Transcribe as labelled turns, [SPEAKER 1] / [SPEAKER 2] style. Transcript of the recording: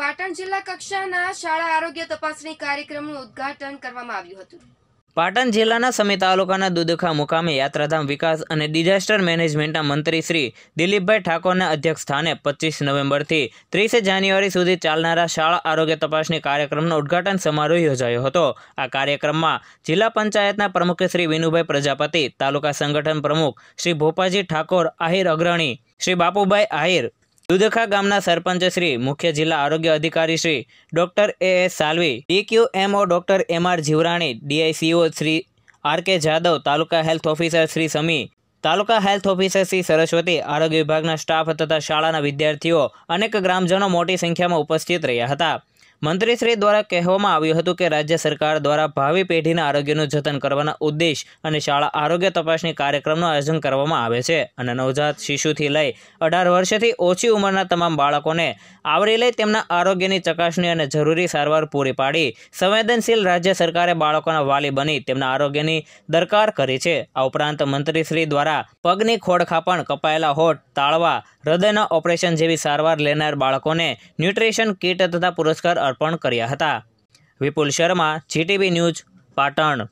[SPEAKER 1] પાટણ જિલ્લા કક્ષાના શાળા આરોગ્ય તપાસણી કાર્યક્રમનું ઉદ્ઘાટન કરવામાં આવ્યું હતું પાટણ જિલ્લાના સમી તાલુકાના દુદખા મુકામે યાત્રાધામ વિકાસ અને ડિઝાસ્ટર મેનેજમેન્ટના મંત્રી શ્રી દિલીપભાઈ ઠાકોરના અધ્યક્ષ સ્થાને પચીસ નવેમ્બરથી ત્રીસે જાન્યુઆરી સુધી ચાલનારા શાળા આરોગ્ય તપાસણી કાર્યક્રમનો ઉદઘાટન સમારોહ યોજાયો હતો આ કાર્યક્રમમાં જિલ્લા પંચાયતના પ્રમુખ શ્રી વિનુભાઈ પ્રજાપતિ તાલુકા સંગઠન પ્રમુખ શ્રી ભોપાજી ઠાકોર આહિર અગ્રણી શ્રી બાપુભાઈ આહિર દુદખા ગામના સરપંચ શ્રી મુખ્ય જિલ્લા આરોગ્ય અધિકારી Shri doctor A S Salvi DQMO doctor M R Jivrani DICO Shri R K Jadav taluka health officer Shri Sami taluka health officer Shri Saraswati આરોગ્ય વિભાગના સ્ટાફ તથા શાળાના વિદ્યાર્થીઓ અનેક ગ્રામજનો મોટી સંખ્યામાં ઉપસ્થિત રહ્યા હતા મંત્રીશ્રી દ્વારા કહેવામાં આવ્યું હતું કે રાજ્ય સરકાર દ્વારા ભાવિ પેઢીના આરોગ્યનું જતન કરવાના ઉદ્દેશ અને શાળા આરોગ્ય તપાસની કાર્યક્રમનું આયોજન કરવામાં આવે છે અને નવજાત શિશુથી લઈ અઢાર વર્ષથી ઓછી ઉંમરના તમામ બાળકોને આવરી લઈ તેમના આરોગ્યની ચકાસણી અને જરૂરી સારવાર પૂરી પાડી સંવેદનશીલ રાજ્ય સરકારે બાળકોના વાલી બની તેમના આરોગ્યની દરકાર કરી છે આ ઉપરાંત મંત્રીશ્રી દ્વારા પગની ખોડખાપણ કપાયેલા હોઠ તાળવા હૃદયના ઓપરેશન જેવી સારવાર લેનાર બાળકોને ન્યુટ્રિશન કીટ તથા પુરસ્કાર અર્પણ કર્યા હતા વિપુલ શર્મા જીટીવી ન્યૂઝ પાટણ